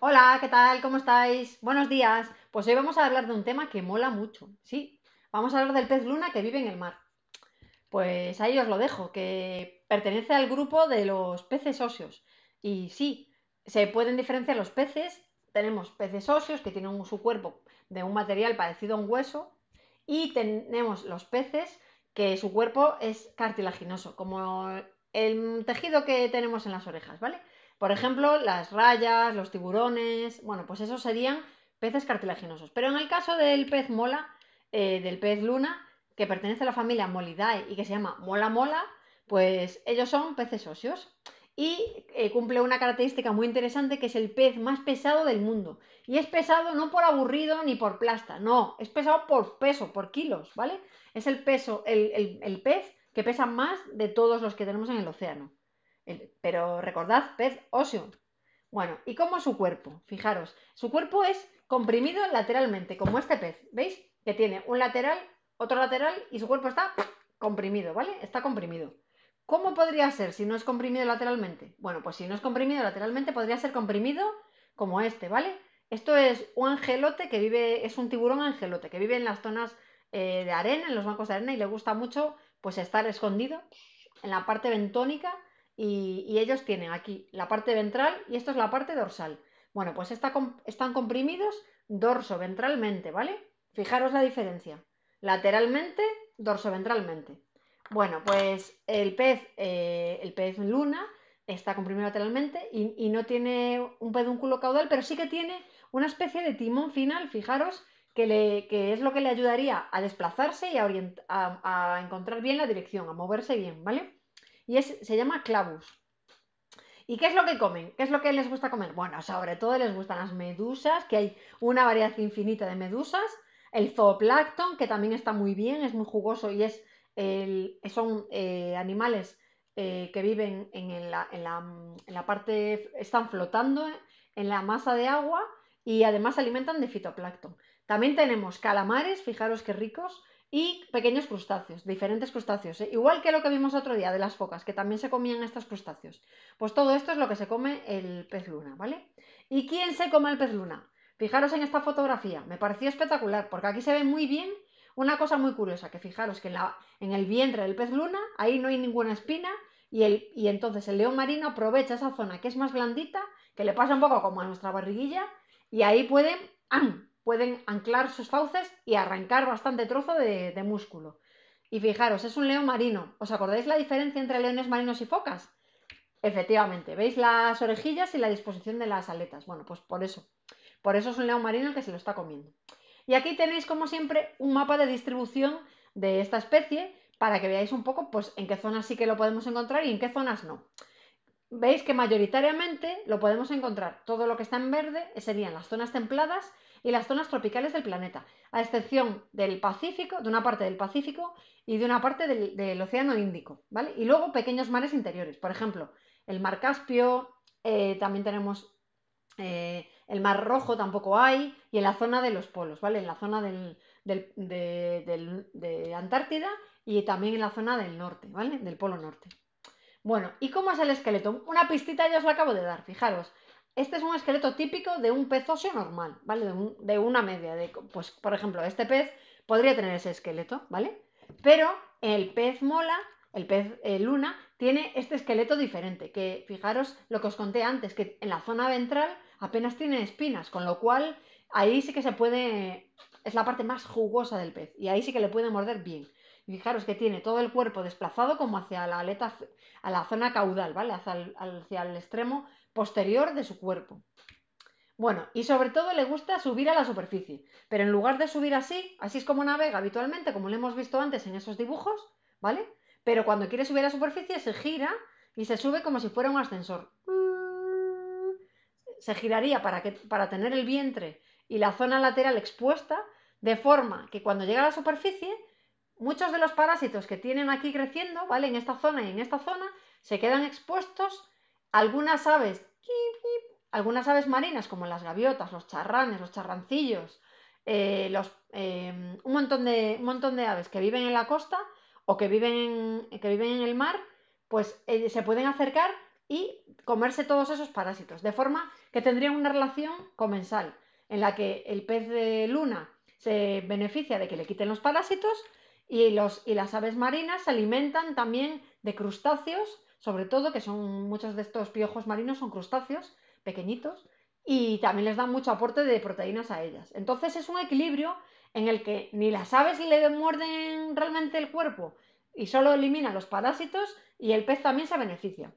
Hola, ¿qué tal? ¿Cómo estáis? Buenos días. Pues hoy vamos a hablar de un tema que mola mucho, ¿sí? Vamos a hablar del pez luna que vive en el mar. Pues ahí os lo dejo, que pertenece al grupo de los peces óseos. Y sí, se pueden diferenciar los peces. Tenemos peces óseos que tienen su cuerpo de un material parecido a un hueso y tenemos los peces que su cuerpo es cartilaginoso, como el tejido que tenemos en las orejas, ¿vale? Por ejemplo, las rayas, los tiburones, bueno, pues esos serían peces cartilaginosos. Pero en el caso del pez mola, eh, del pez luna, que pertenece a la familia Molidae y que se llama mola mola, pues ellos son peces óseos y eh, cumple una característica muy interesante que es el pez más pesado del mundo. Y es pesado no por aburrido ni por plasta, no, es pesado por peso, por kilos, ¿vale? Es el peso, el pez que pesa más de todos los que tenemos en el océano pero recordad, pez óseo. Bueno, ¿y cómo su cuerpo? Fijaros, su cuerpo es comprimido lateralmente, como este pez, ¿veis? Que tiene un lateral, otro lateral y su cuerpo está comprimido, ¿vale? Está comprimido. ¿Cómo podría ser si no es comprimido lateralmente? Bueno, pues si no es comprimido lateralmente, podría ser comprimido como este, ¿vale? Esto es un angelote que vive, es un tiburón angelote que vive en las zonas eh, de arena, en los bancos de arena y le gusta mucho pues estar escondido en la parte bentónica y, ellos tienen aquí la parte ventral y esto es la parte dorsal. Bueno, pues están comprimidos dorso-ventralmente, ¿vale? Fijaros la diferencia. Lateralmente, dorso-ventralmente. Bueno, pues el pez, eh, el pez luna está comprimido lateralmente y, no tiene un pedúnculo caudal, pero sí que tiene una especie de timón final, fijaros, que, es lo que le ayudaría a desplazarse y a encontrar bien la dirección, a moverse bien, ¿vale? y se llama clavus. ¿Y qué es lo que comen? ¿Qué es lo que les gusta comer? Bueno, sobre todo les gustan las medusas, que hay una variedad infinita de medusas, el zooplancton, que también está muy bien, es muy jugoso y son eh, animales eh, que viven en, la, en, la, parte, están flotando en la masa de agua y además se alimentan de fitoplancton. También tenemos calamares, fijaros qué ricos, y pequeños crustáceos, diferentes crustáceos, ¿eh? igual que lo que vimos otro día de las focas, que también se comían estos crustáceos. Pues todo esto es lo que se come el pez luna, ¿vale? ¿Y quién se come el pez luna? Fijaros en esta fotografía, me pareció espectacular, porque aquí se ve muy bien una cosa muy curiosa, que fijaros que en, la, en el vientre del pez luna, ahí no hay ninguna espina, y, el, y entonces el león marino aprovecha esa zona que es más blandita, que le pasa un poco como a nuestra barriguilla, y ahí puede ¡am! pueden anclar sus fauces y arrancar bastante trozo de, músculo. Y fijaros, es un león marino. ¿Os acordáis la diferencia entre leones marinos y focas? Efectivamente, ¿veis las orejillas y la disposición de las aletas? Bueno, pues por eso. Por eso es un león marino el que se lo está comiendo. Y aquí tenéis, como siempre, un mapa de distribución de esta especie para que veáis un poco pues, en qué zonas sí que lo podemos encontrar y en qué zonas no. Veis que mayoritariamente lo podemos encontrar. Todo lo que está en verde serían las zonas templadas y las zonas tropicales del planeta, a excepción del Pacífico, de una parte del Pacífico y de una parte del, Océano Índico, ¿vale? Y luego pequeños mares interiores, por ejemplo, el Mar Caspio, eh, también tenemos eh, el Mar Rojo, tampoco hay, y en la zona de los polos, ¿vale? En la zona del, de, de Antártida y también en la zona del norte, ¿vale? Del Polo Norte. Bueno, ¿y cómo es el esqueleto? Una pistita ya os la acabo de dar, fijaros. Este es un esqueleto típico de un pez óseo normal, ¿vale? De, una media. De, pues, por ejemplo, este pez podría tener ese esqueleto, ¿vale? Pero el pez mola, el pez eh, luna, tiene este esqueleto diferente, que fijaros lo que os conté antes, que en la zona ventral apenas tiene espinas, con lo cual ahí sí que se puede, es la parte más jugosa del pez, y ahí sí que le puede morder bien. Y fijaros que tiene todo el cuerpo desplazado como hacia la aleta, a la zona caudal, ¿vale? Hacia hacia el extremo posterior de su cuerpo. Bueno, y sobre todo le gusta subir a la superficie, pero en lugar de subir así, así es como navega habitualmente, como lo hemos visto antes en esos dibujos, ¿vale? Pero cuando quiere subir a la superficie se gira y se sube como si fuera un ascensor. Se giraría para, que, para tener el vientre y la zona lateral expuesta, de forma que cuando llega a la superficie, muchos de los parásitos que tienen aquí creciendo, ¿vale? En esta zona y en esta zona, se quedan expuestos. Algunas aves algunas aves marinas, como las gaviotas, los charranes, los charrancillos, eh, los, eh, un, montón de, montón de aves que viven en la costa o que viven en, que viven en el mar, pues eh, se pueden acercar y comerse todos esos parásitos, de forma que tendrían una relación comensal, en la que el pez de luna se beneficia de que le quiten los parásitos y, y las aves marinas se alimentan también de crustáceos sobre todo, que son muchos de estos piojos marinos, son crustáceos pequeñitos y también les dan mucho aporte de proteínas a ellas. Entonces es un equilibrio en el que ni las aves le muerden realmente el cuerpo y solo elimina los parásitos y el pez también se beneficia.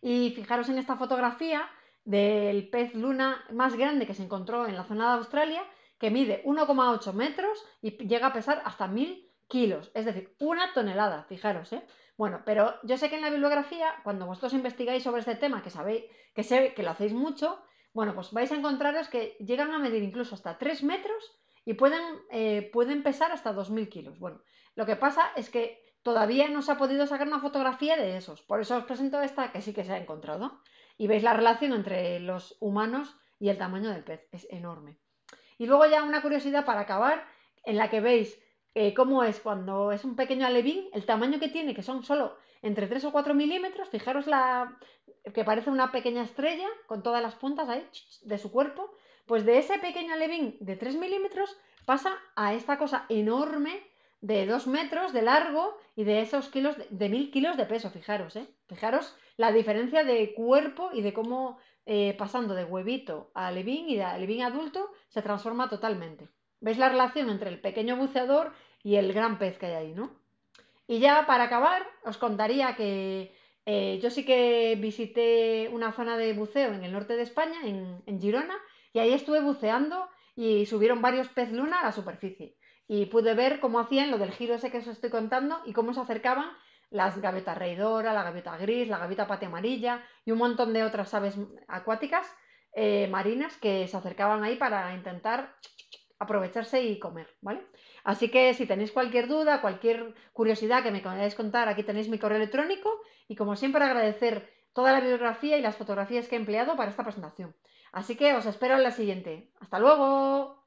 Y fijaros en esta fotografía del pez luna más grande que se encontró en la zona de Australia, que mide 1,8 metros y llega a pesar hasta 1000 kilos, es decir, una tonelada, fijaros, ¿eh? Bueno, pero yo sé que en la bibliografía, cuando vosotros investigáis sobre este tema, que sabéis, que sé que lo hacéis mucho, bueno, pues vais a encontraros que llegan a medir incluso hasta 3 metros y pueden, eh, pueden pesar hasta 2.000 kilos. Bueno, lo que pasa es que todavía no se ha podido sacar una fotografía de esos. Por eso os presento esta que sí que se ha encontrado. Y veis la relación entre los humanos y el tamaño del pez. Es enorme. Y luego ya una curiosidad para acabar, en la que veis eh, cómo es cuando es un pequeño alevín, el tamaño que tiene, que son solo entre 3 o 4 milímetros, fijaros la que parece una pequeña estrella con todas las puntas ahí de su cuerpo, pues de ese pequeño alevín de 3 milímetros pasa a esta cosa enorme de 2 metros de largo y de esos kilos, de 1000 kilos de peso, fijaros, ¿eh? Fijaros la diferencia de cuerpo y de cómo eh, pasando de huevito a alevín y de alevín adulto se transforma totalmente. ¿Veis la relación entre el pequeño buceador y el gran pez que hay ahí, no? Y ya para acabar, os contaría que eh, yo sí que visité una zona de buceo en el norte de España, en, Girona, y ahí estuve buceando y subieron varios pez luna a la superficie. Y pude ver cómo hacían lo del giro ese que os estoy contando y cómo se acercaban las gavetas reidora, la gaveta gris, la gaveta patia amarilla y un montón de otras aves acuáticas eh, marinas que se acercaban ahí para intentar aprovecharse y comer, ¿vale? Así que si tenéis cualquier duda, cualquier curiosidad que me podáis contar, aquí tenéis mi correo electrónico y como siempre agradecer toda la biografía y las fotografías que he empleado para esta presentación. Así que os espero en la siguiente. ¡Hasta luego!